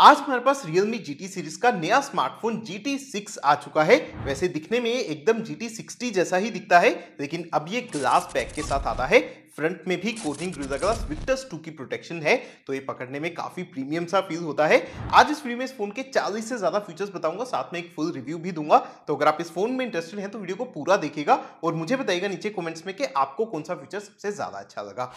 आज हमारे पास Realme GT series का नया स्मार्टफोन GT6 आ चुका है वैसे दिखने में एकदम GT60 जैसा ही दिखता है लेकिन अब ये ग्लास पैक के साथ आता है फ्रंट में भी कोटिंग ग्रिजा ग्लास विक्टर्स 2 की प्रोटेक्शन है तो ये पकड़ने में काफी प्रीमियम सा फील होता है आज इस वीडियो में इस फोन के 40 से ज्यादा फीचर्स बताऊंगा साथ में एक फुल रिव्यू भी दूंगा तो अगर आप इस फोन में इंटरेस्टेड हैं तो वीडियो को पूरा देखेगा और मुझे बताइएगा नीचे कॉमेंट्स में कि आपको कौन सा फीचर सबसे ज्यादा अच्छा लगा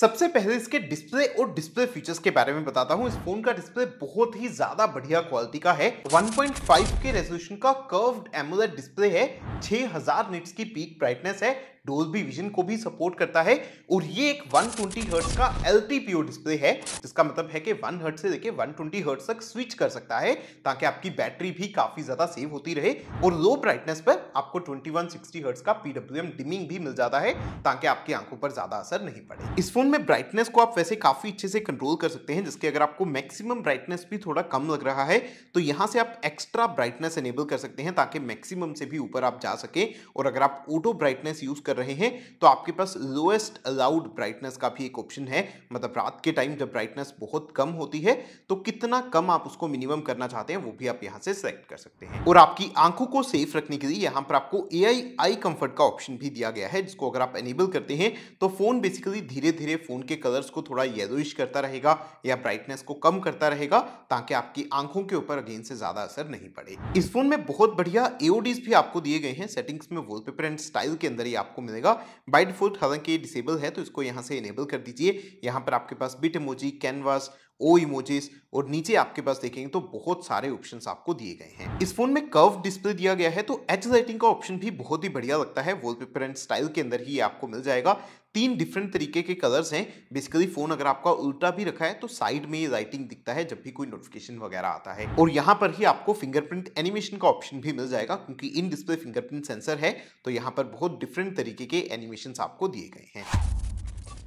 सबसे पहले इसके डिस्प्ले और डिस्प्ले फीचर्स के बारे में बताता हूँ इस फोन का डिस्प्ले बहुत ही ज्यादा बढ़िया क्वालिटी का है 1.5 के रेजोल्यूशन का कर्व्ड एमोलेड डिस्प्ले है 6000 निट्स की पीक ब्राइटनेस है डोल्बी विजन को भी सपोर्ट करता है और ये एक 120 ट्वेंटी हर्ट्स का एल डिस्प्ले है जिसका मतलब है कि 1 हर्ट से लेके 120 ट्वेंटी हर्ट्स तक स्विच कर सकता है ताकि आपकी बैटरी भी काफ़ी ज़्यादा सेव होती रहे और लो ब्राइटनेस पर आपको 2160 वन हर्ट्स का पी डिमिंग भी मिल जाता है ताकि आपकी आंखों पर ज़्यादा असर नहीं पड़े इस फोन में ब्राइटनेस को आप वैसे काफ़ी अच्छे से कंट्रोल कर सकते हैं जिसके अगर आपको मैक्सिमम ब्राइटनेस भी थोड़ा कम लग रहा है तो यहाँ से आप एक्स्ट्रा ब्राइटनेस एनेबल कर सकते हैं ताकि मैक्सिमम से भी ऊपर आप जा सके और अगर आप ऑटो ब्राइटनेस यूज़ कर कर रहे हैं तो आपके पास लोएस्ट अलाउड ब्राइटनेस का भी एक ऑप्शन है मतलब रात के टाइम जब ब्राइटनेस बहुत कम होती है तो कितना कम आप उसको मिनिमम करना चाहते हैं वो भी आप यहाँ से सेलेक्ट कर सकते हैं और आपकी आंखों को सेफ रखने के लिए यहाँ पर आपको ए आई कंफर्ट का ऑप्शन भी दिया गया है जिसको अगर आप एनेबल करते हैं तो फोन बेसिकली धीरे धीरे फोन के कलर्स को थोड़ा येलोइश करता रहेगा या ब्राइटनेस को कम करता रहेगा ताकि आपकी आंखों के ऊपर अगेन से ज्यादा असर नहीं पड़े इस फोन में बहुत बढ़िया एओडीज भी आपको दिए गए हैं सेटिंग्स में वॉलपेपर एंड स्टाइल के अंदर ही आपको मिलेगा बाई डिफॉल्ट हालांकि डिसेबल है तो इसको यहाँ से इनेबल कर दीजिए यहाँ पर आपके पास बिट इमोजी कैनवास ओ इमोजेस और नीचे आपके पास देखेंगे तो बहुत सारे ऑप्शन आपको दिए गए हैं इस फोन में कर्व डिस्प्ले दिया गया है तो एच लाइटिंग का ऑप्शन भी बहुत ही बढ़िया लगता है वॉलपेपर एंड स्टाइल के अंदर ही आपको मिल जाएगा तीन डिफरेंट तरीके के कलर्स हैं बेसिकली फ़ोन अगर आपका उल्टा भी रखा है तो साइड में ये राइटिंग दिखता है जब भी कोई नोटिफिकेशन वगैरह आता है और यहाँ पर ही आपको फिंगरप्रिंट एनिमेशन का ऑप्शन भी मिल जाएगा क्योंकि इन डिस्प्ले फिंगरप्रिंट सेंसर है तो यहाँ पर बहुत डिफरेंट तरीके के एनिमेशन आपको दिए गए हैं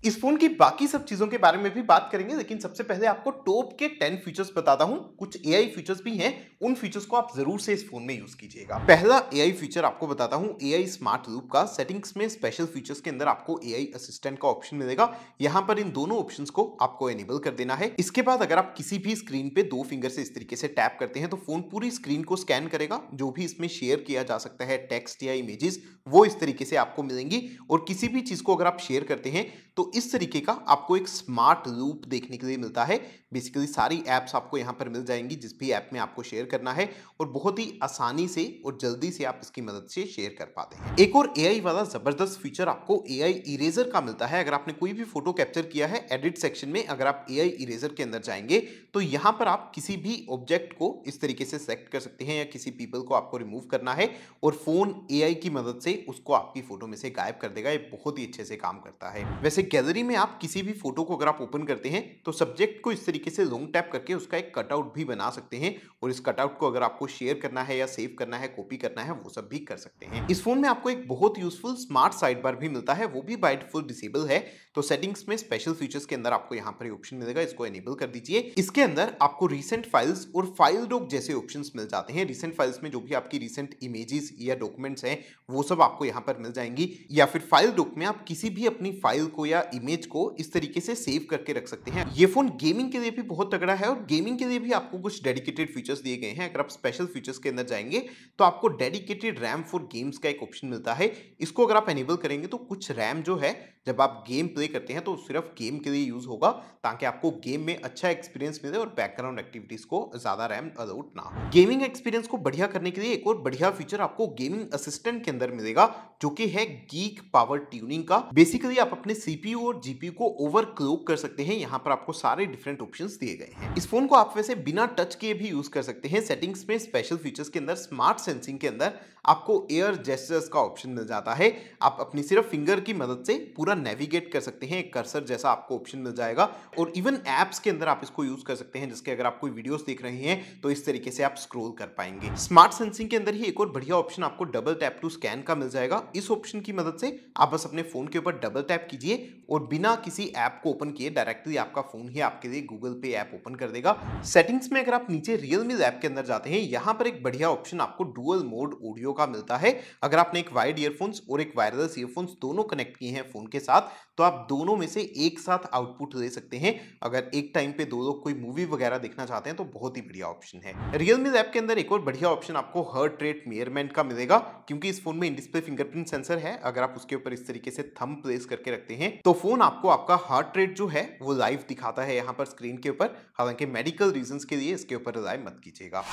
इस फोन की बाकी सब चीजों के बारे में भी बात करेंगे लेकिन सबसे पहले आपको टॉप के टेन फीचर्स बताता हूं कुछ एआई फीचर्स भी हैं उन फीचर्स को आप जरूर से इस फोन में यूज कीजिएगा पहला एआई फीचर आपको बताता हूं एआई स्मार्ट लूप का सेटिंग्स में स्पेशल फीचर्स के अंदर आपको एआई असिस्टेंट का ऑप्शन मिलेगा यहां पर इन दोनों ऑप्शन को आपको एनेबल कर देना है इसके बाद अगर आप किसी भी स्क्रीन पे दो फिंगर से इस तरीके से टैप करते हैं तो फोन पूरी स्क्रीन को स्कैन करेगा जो भी इसमें शेयर किया जा सकता है टेक्स्ट या इमेजेस वो इस तरीके से आपको मिलेंगी और किसी भी चीज को अगर आप शेयर करते हैं तो इस तरीके का आपको एक स्मार्ट रूप देखने के लिए मिलता है बेसिकली सारी ऐप्स आपको यहाँ पर मिल जाएंगी जिस भी ऐप में आपको शेयर करना है और बहुत ही आसानी से और जल्दी से आप इसकी मदद से शेयर कर पाते हैं एक और ए वाला ज़बरदस्त फीचर आपको ए आई इरेजर का मिलता है अगर आपने कोई भी फोटो कैप्चर किया है एडिट सेक्शन में अगर आप ए आई इरेजर के अंदर जाएंगे तो यहाँ पर आप किसी भी ऑब्जेक्ट को इस तरीके से सेलेक्ट कर सकते हैं या किसी पीपल को आपको रिमूव करना है और फ़ोन ए की मदद से उसको आपकी फ़ोटो में से गायब कर देगा ये बहुत ही अच्छे से काम करता है वैसे गैलरी में आप किसी भी फोटो को अगर आप ओपन करते हैं तो सब्जेक्ट को इस तरीके तरीके से लॉन्ग टैप करके उसका एक कटआउट भी बना सकते हैं और इस कटआउट को अगर आपको शेयर करना है या सेव करना है कॉपी करना है वो सब भी कर सकते हैं इस फोन में आपको एक बहुत यूजफुल स्मार्ट साइड बार भी मिलता है वो भी बाइट फुल डिसेबल है तो सेटिंग्स में स्पेशल फीचर्स के अंदर आपको यहाँ पर ऑप्शन मिलेगा इसको एनेबल कर दीजिए इसके अंदर आपको रिसेंट फाइल्स और फाइल डॉक जैसे ऑप्शन मिल जाते हैं रिसेंट फाइल्स में जो भी आपकी रिसेंट इमेजेस या डॉक्यूमेंट्स हैं वो सब आपको यहाँ पर मिल जाएंगी या फिर फाइल डॉक में आप किसी भी अपनी फाइल को या इमेज को इस तरीके से सेव करके रख सकते हैं ये फोन गेमिंग के लिए लिए भी बहुत तगड़ा है और गेमिंग के लिए भी आपको कुछ डेडिकेटेड फीचर्स दिए गए हैं अगर आप स्पेशल फीचर्स के अंदर जाएंगे तो आपको डेडिकेटेड रैम फॉर गेम्स का एक ऑप्शन मिलता है इसको अगर आप एनेबल करेंगे तो कुछ रैम जो है जब आप गेम प्ले करते हैं तो सिर्फ गेम के लिए यूज़ होगा ताकि आपको गेम में अच्छा एक्सपीरियंस मिले और बैकग्राउंड एक्टिविटीज़ को ज़्यादा रैम अलाउट ना गेमिंग एक्सपीरियंस को बढ़िया करने के लिए एक और बढ़िया फीचर आपको गेमिंग असिस्टेंट के अंदर मिलेगा जो कि है गीक पावर ट्यूनिंग का बेसिकली आप अपने सीपीयू और जीपीयू को ओवर कर सकते हैं यहाँ पर आपको सारे डिफरेंट ऑप्शन डिस्क्रिप्शन दिए गए हैं इस फोन को आप वैसे बिना टच के भी यूज कर सकते हैं सेटिंग्स में स्पेशल फीचर्स के अंदर स्मार्ट सेंसिंग के अंदर आपको एयर जेस्टर्स का ऑप्शन मिल जाता है आप अपनी सिर्फ फिंगर की मदद से पूरा नेविगेट कर सकते हैं कर्सर जैसा आपको ऑप्शन मिल जाएगा और इवन एप्स के अंदर आप इसको यूज कर सकते हैं जिसके अगर आप कोई वीडियोस देख रहे हैं तो इस तरीके से आप स्क्रोल कर पाएंगे स्मार्ट सेंसिंग के अंदर ही एक और बढ़िया ऑप्शन आपको डबल टैप टू स्कैन का मिल जाएगा इस ऑप्शन की मदद से आप बस अपने फोन के ऊपर डबल टैप कीजिए और बिना किसी ऐप को ओपन किए डायरेक्टली आपका फोन ही आपके लिए Google Google Pay app open कर देगा सेटिंग्स में अगर आप नीचे रियलमी ऐप के अंदर जाते हैं यहाँ पर एक बढ़िया ऑप्शन आपको डुअल मोड ऑडियो का मिलता है अगर आपने एक वायर्ड ईयरफोन्स और एक वायरलेस ईयरफोन्स दोनों कनेक्ट किए हैं फोन के साथ तो आप दोनों में से एक साथ आउटपुट दे सकते हैं अगर एक टाइम पे दो लोग कोई मूवी वगैरह देखना चाहते हैं तो बहुत ही बढ़िया ऑप्शन है रियलमी ऐप के अंदर एक और बढ़िया ऑप्शन आपको हर्ट रेट मेयरमेंट का मिलेगा क्योंकि इस फोन में डिस्प्ले फिंगरप्रिंट सेंसर है अगर आप उसके ऊपर इस तरीके से थम प्लेस करके रखते हैं तो फोन आपको आपका हार्ट रेट जो है वो लाइव दिखाता है यहाँ पर स्क्रीन इनके ऊपर हालांकि मेडिकल रीजन के लिए इसके ऊपर राय मत कीजिएगा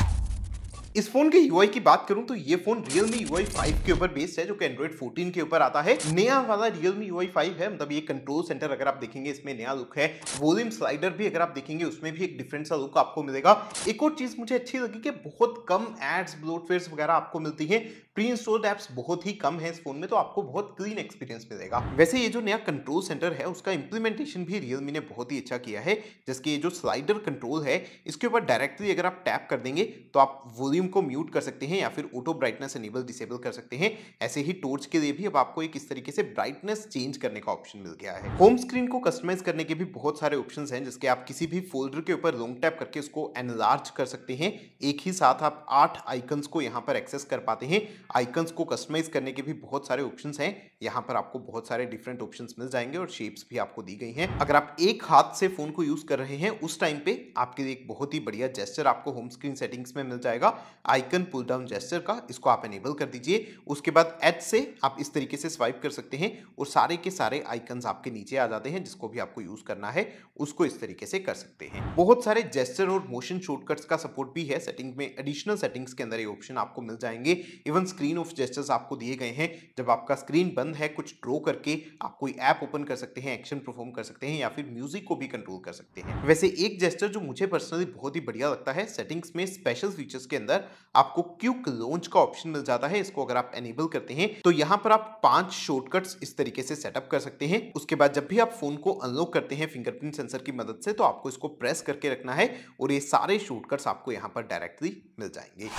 इस फोन के यूआई की बात करूं तो ये फोन Realme UI 5 के ऊपर बेस्ड है जो कि Android 14 के ऊपर आता है नया वाला Realme UI 5 है मतलब ये कंट्रोल सेंटर अगर आप देखेंगे इसमें नया लुक है वॉल्यूम स्लाइडर भी अगर आप देखेंगे उसमें भी एक डिफरेंट सा लुक आपको मिलेगा एक और चीज मुझे अच्छी लगी कि बहुत कम एड्स ब्लोटवेयर वगैरह आपको मिलती है प्री इंस्टॉल्ड एप्स बहुत ही कम है इस फोन में तो आपको बहुत क्लीन एक्सपीरियंस मिलेगा वैसे ये जो नया कंट्रोल सेंटर है उसका इंप्लीमेंटेशन भी रियलमी ने बहुत ही अच्छा किया है जिसके ये जो स्लाइडर कंट्रोल है इसके ऊपर डायरेक्टली अगर आप टैप कर देंगे तो आप वॉल्यूम को म्यूट कर सकते हैं या फिर ऑटो ब्राइटनेस एनेबल डिसेबल कर सकते हैं ऐसे ही टोर्च के लिए भी अब आपको एक इस तरीके से ब्राइटनेस चेंज करने का ऑप्शन मिल गया है होम स्क्रीन को कस्टमाइज करने के भी बहुत सारे ऑप्शन हैं जिसके आप किसी भी फोल्डर के ऊपर लॉन्ग टैप करके उसको एनलार्ज कर सकते हैं एक ही साथ आप आठ आइकन्स को यहाँ पर एक्सेस कर पाते हैं आइकन्स को कस्टमाइज करने के भी बहुत सारे ऑप्शन हैं यहाँ पर आपको बहुत सारे डिफरेंट ऑप्शन मिल जाएंगे और शेप्स भी आपको दी गई हैं अगर आप एक हाथ से फोन को यूज कर रहे हैं उस टाइम पे आपके लिए एक बहुत ही बढ़िया जेस्टर आपको होम स्क्रीन सेटिंग्स में मिल जाएगा आइकन पुल डाउन जेस्टर का इसको आप एनेबल कर दीजिए उसके बाद एच से आप इस तरीके से स्वाइप कर सकते हैं और सारे के सारे आइकन्स आपके नीचे आ जाते हैं जिसको भी आपको यूज करना है उसको इस तरीके से कर सकते हैं बहुत सारे जेस्टर और मोशन शॉर्टकट्स का सपोर्ट भी है सेटिंग में एडिशनल सेटिंग्स के अंदर ये ऑप्शन आपको मिल जाएंगे इवन स्क्रीन ऑफ जेस्टर्स आपको दिए गए हैं जब आपका स्क्रीन बंद है कुछ ड्रो करके आप कोई ऐप ओपन कर सकते हैं एक्शन परफॉर्म कर सकते हैं या फिर म्यूजिक को भी कंट्रोल कर सकते हैं वैसे एक जेस्टर जो मुझे पर्सनली बहुत ही बढ़िया लगता है सेटिंग्स में स्पेशल फीचर्स के अंदर आपको क्यूक लॉन्च का ऑप्शन मिल जाता है इसको अगर आप एनेबल करते हैं तो यहाँ पर आप पांच शॉर्टकट्स इस तरीके से सेटअप कर सकते हैं उसके बाद जब भी आप फोन को अनलॉक करते हैं फिंगरप्रिंट सेंसर की मदद से तो आपको इसको प्रेस करके रखना है और ये सारे शॉर्टकट्स आपको यहाँ पर डायरेक्टली मिल जाएंगे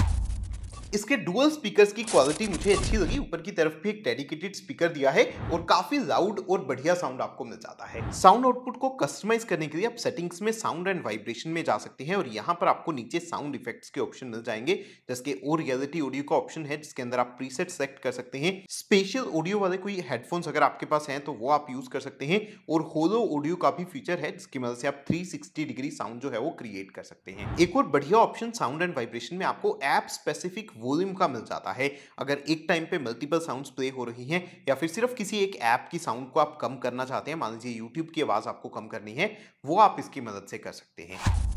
इसके डुअल स्पीकर्स की क्वालिटी मुझे अच्छी लगी ऊपर की तरफ भी एक डेडिकेटेड स्पीकर दिया है और काफी लाउड और बढ़िया साउंड आपको मिल जाता है साउंड आउटपुट को कस्टमाइज करने के लिए आप सेटिंग्स में साउंड एंड वाइब्रेशन में जा सकते हैं और यहाँ पर आपको नीचे साउंड इफेक्ट्स के ऑप्शन मिल जाएंगे जिसके और रियलिटी ऑडियो का ऑप्शन है जिसके अंदर आप प्रीसेट सेलेक्ट कर सकते हैं स्पेशल ऑडियो वाले कोई हेडफोन्स अगर आपके पास हैं तो वो आप यूज कर सकते हैं और होलो ऑडियो का भी फीचर है जिसकी मदद से आप 360 डिग्री साउंड जो है वो क्रिएट कर सकते हैं एक और बढ़िया ऑप्शन साउंड एंड वाइब्रेशन में आपको एप स्पेसिफिक वॉल्यूम का मिल जाता है अगर एक टाइम पे मल्टीपल साउंड्स प्ले हो रही हैं या फिर सिर्फ किसी एक ऐप की साउंड को आप कम करना चाहते हैं मान लीजिए यूट्यूब की आवाज़ आपको कम करनी है वो आप इसकी मदद से कर सकते हैं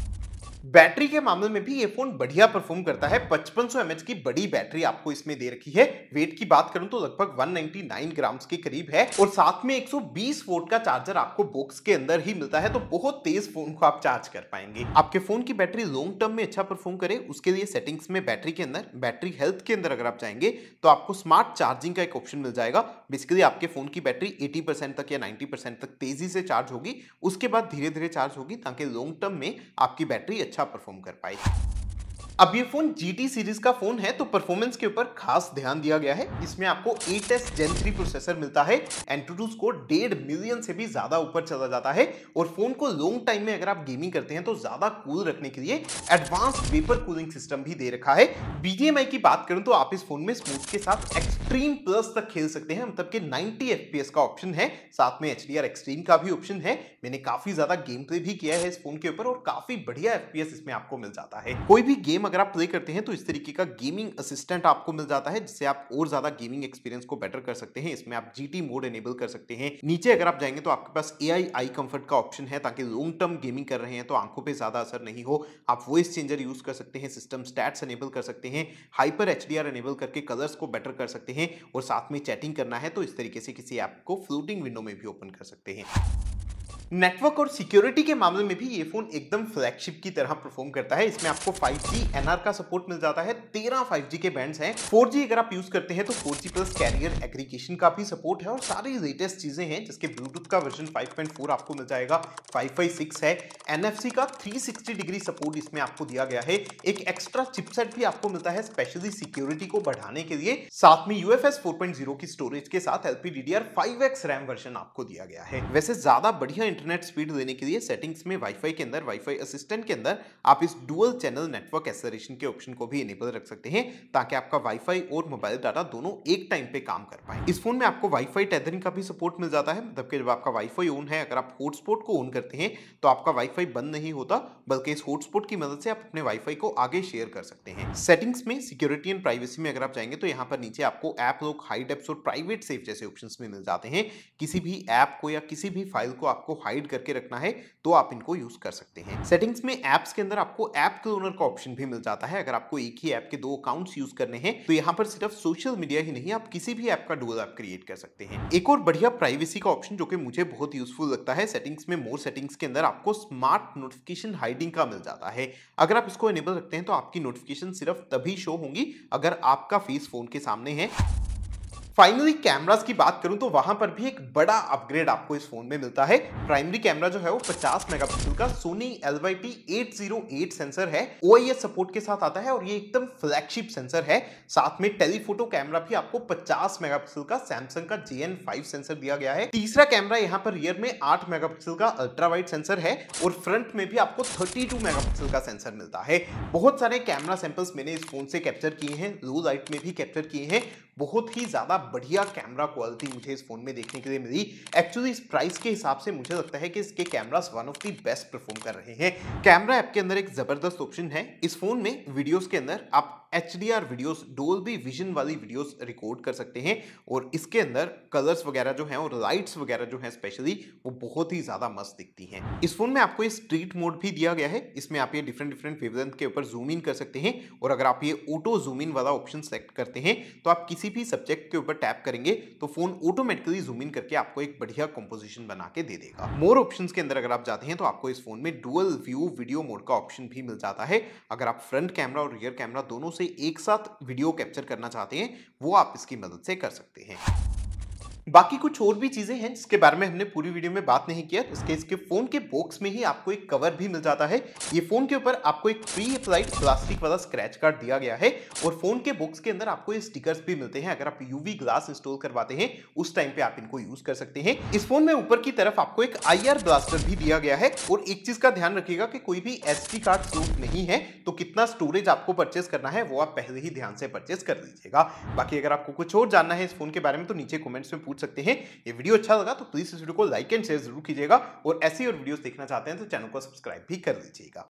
बैटरी के मामले में भी ये फोन बढ़िया परफॉर्म करता है 5500 सौ की बड़ी बैटरी आपको इसमें दे रखी है वेट की बात करूं तो लगभग 199 ग्राम्स के करीब है और साथ में 120 वोल्ट का चार्जर आपको बॉक्स के अंदर ही मिलता है तो बहुत तेज फोन को आप चार्ज कर पाएंगे आपके फोन की बैटरी लॉन्ग टर्म में अच्छा परफॉर्म करे उसके लिए सेटिंग्स में बैटरी के अंदर बैटरी हेल्थ के अंदर अगर आप जाएंगे तो आपको स्मार्ट चार्जिंग का एक ऑप्शन मिल जाएगा बेसिकली आपके फोन की बैटरी एटी तक या नाइन्टी तक तेजी से चार्ज होगी उसके बाद धीरे धीरे चार्ज होगी ताकि लॉन्ग टर्म में आपकी बैटरी अच्छा परफॉर्म कर पाई अब ये फोन GT सीरीज का फोन है तो परफॉर्मेंस के ऊपर खास ध्यान दिया गया है इसमें आपको 8s Gen 3 प्रोसेसर मिलता है एंट्रोड्यूस को डेढ़ मिलियन से भी ज्यादा ऊपर चला जाता है और फोन को लॉन्ग टाइम में अगर आप गेमिंग करते हैं तो ज्यादा कूल रखने के लिए एडवांस वेपर कूलिंग सिस्टम भी दे रखा है बी की बात करूं तो आप इस फोन में स्मूथ के साथ एक्सट्रीम प्लस तक खेल सकते हैं मतलब कि नाइनटी एफ का ऑप्शन है साथ में एच एक्सट्रीम का भी ऑप्शन है मैंने काफी ज्यादा गेम प्ले भी किया है इस फोन के ऊपर और काफी बढ़िया एफ इसमें आपको मिल जाता है कोई भी गेम अगर आप प्ले करते हैं तो इस तरीके का गेमिंग असिस्टेंट आपको मिल जाता है जिससे आप और ज्यादा गेमिंग एक्सपीरियंस को बेटर कर सकते हैं इसमें आप जीटी मोड एनेबल कर सकते हैं नीचे अगर आप जाएंगे तो आपके पास ए आई आई कंफर्ट का ऑप्शन है ताकि लॉन्ग टर्म गेमिंग कर रहे हैं तो आंखों पर ज्यादा असर नहीं हो आप वॉइस चेंजर यूज कर सकते हैं सिस्टम स्टैट्स एनेबल कर सकते हैं हाइपर एच एनेबल करके कलर्स को बेटर कर सकते हैं और साथ में चैटिंग करना है तो इस तरीके से किसी ऐप को फ्लोटिंग विंडो में भी ओपन कर सकते हैं नेटवर्क और सिक्योरिटी के मामले में भी ये फोन एकदम फ्लैगशिप की तरह परफॉर्म करता है इसमें आपको 5G NR का सपोर्ट मिल जाता है 13 5G के बैंड्स हैं 4G अगर आप यूज करते हैं तो 4G प्लस कैरियर एग्रीकेशन का भी सपोर्ट है और सारी लेटेस्ट चीजें हैं जिसके ब्लूटूथ का वर्जन 5.4 आपको मिल जाएगा 5.6 है एन का थ्री डिग्री सपोर्ट इसमें आपको दिया गया है एक एक्स्ट्रा चिपसेट भी आपको मिलता है स्पेशली सिक्योरिटी को बढ़ाने के लिए साथ में यूएफएस एफ की स्टोरेज के साथ एलपीडीडीआर डी रैम वर्जन आपको दिया गया है वैसे ज्यादा बढ़िया इंटरनेट स्पीड देने के लिए सेटिंग्स में वाईफाई के अंदर वाईफाई असिस्टेंट के अंदर आप इस डुअल चैनल नेटवर्क एसरेशन के ऑप्शन को भी इनेबल रख सकते हैं ताकि आपका वाईफाई और मोबाइल डाटा दोनों एक टाइम पे काम कर पाए इस फोन में आपको वाईफाई टेदरिंग का भी सपोर्ट मिल जाता है मतलब कि जब आपका वाईफाई ऑन है अगर आप हॉटस्पॉट को ऑन करते हैं तो आपका वाईफाई बंद नहीं होता बल्कि इस हॉटस्पॉट की मदद से आप अपने वाईफाई को आगे शेयर कर सकते हैं सेटिंग्स में सिक्योरिटी एंड प्राइवेसी में अगर आप जाएंगे तो यहाँ पर नीचे आपको ऐप लोग हाई डेप्स और प्राइवेट सेफ जैसे ऑप्शन में मिल जाते हैं किसी भी ऐप को या किसी भी फाइल को आपको हाइड करके रखना है तो आप इनको यूज कर सकते हैं सेटिंग्स में एप्स के अंदर आपको ऐप क्लोनर का ऑप्शन भी मिल जाता है अगर आपको एक ही ऐप के दो अकाउंट्स यूज करने हैं तो यहाँ पर सिर्फ सोशल मीडिया ही नहीं आप किसी भी ऐप का डुअल ऐप क्रिएट कर सकते हैं एक और बढ़िया प्राइवेसी का ऑप्शन जो कि मुझे बहुत यूजफुल लगता है सेटिंग्स में मोर सेटिंग्स के अंदर आपको स्मार्ट नोटिफिकेशन हाइडिंग का मिल जाता है अगर आप इसको एनेबल रखते हैं तो आपकी नोटिफिकेशन सिर्फ तभी शो होंगी अगर आपका फेस फोन के सामने है फाइनली कैमरास की बात करूं तो वहां पर भी एक बड़ा अपग्रेड आपको इस फोन में मिलता है प्राइमरी कैमरा जो है वो 50 मेगापिक्सल का Sony L Y T eight sensor है ओ सपोर्ट के साथ आता है और ये एकदम फ्लैगशिप सेंसर है साथ में टेलीफोटो कैमरा भी आपको 50 मेगापिक्सल का सैमसंग का जे सेंसर दिया गया है तीसरा कैमरा यहाँ पर रियर में आठ पिक्सल का अल्ट्रा वाइट सेंसर है और फ्रंट में भी आपको थर्टी मेगापिक्सल का सेंसर मिलता है बहुत सारे कैमरा सैंपल्स मैंने इस फोन से कैप्चर किए हैं लो लाइट में भी कैप्चर किए हैं बहुत ही ज़्यादा बढ़िया कैमरा क्वालिटी मुझे इस फ़ोन में देखने के लिए मिली एक्चुअली इस प्राइस के हिसाब से मुझे लगता है कि इसके cameras one of the best perform कर रहे हैं कैमरा ऐप के अंदर एक ज़बरदस्त ऑप्शन है इस फ़ोन में वीडियोज़ के अंदर आप H D R videos Dolby vision वाली वीडियोज रिकॉर्ड कर सकते हैं और इसके अंदर कलर्स वगैरह जो हैं और लाइट्स वगैरह जो हैं स्पेशली वो बहुत ही ज़्यादा मस्त दिखती हैं इस फोन में आपको ये स्ट्रीट मोड भी दिया गया है इसमें आप ये डिफरेंट डिफरेंट वेवलेंथ के ऊपर जूम इन कर सकते हैं और अगर आप ये ऑटो जूम इन वाला ऑप्शन सेलेक्ट करते हैं तो आप किसी भी सब्जेक्ट के ऊपर टैप करेंगे तो फोन ऑटोमेटिकली जूम इन करके आपको एक बढ़िया कंपोजिशन बना के दे देगा मोर ऑप्शन के अंदर अगर आप जाते हैं तो आपको इस फोन में डुअल व्यू वीडियो मोड का ऑप्शन भी मिल जाता है अगर आप फ्रंट कैमरा और रियर कैमरा दोनों से एक साथ वीडियो कैप्चर करना चाहते हैं वो आप इसकी मदद से कर सकते हैं बाकी कुछ और भी चीज़ें हैं जिसके बारे में हमने पूरी वीडियो में बात नहीं किया इसके इसके फ़ोन के बॉक्स में ही आपको एक कवर भी मिल जाता है ये फ़ोन के ऊपर आपको एक प्री अप्लाइड प्लास्टिक वाला स्क्रैच कार्ड दिया गया है और फ़ोन के बॉक्स के अंदर आपको ये स्टिकर्स भी मिलते हैं अगर आप यूवी ग्लास इंस्टॉल करवाते हैं उस टाइम पे आप इनको यूज़ कर सकते हैं इस फ़ोन में ऊपर की तरफ आपको एक आई ब्लास्टर भी दिया गया है और एक चीज़ का ध्यान रखिएगा कि कोई भी एस कार्ड प्रूफ नहीं है तो कितना स्टोरेज आपको परचेस करना है वो आप पहले ही ध्यान से परचेस कर लीजिएगा बाकी अगर आपको कुछ और जानना है इस फ़ोन के बारे में तो नीचे कॉमेंट्स में पूछ पूछ सकते हैं ये वीडियो अच्छा लगा तो प्लीज़ इस वीडियो को लाइक एंड शेयर जरूर कीजिएगा और ऐसी और वीडियोस देखना चाहते हैं तो चैनल को सब्सक्राइब भी कर लीजिएगा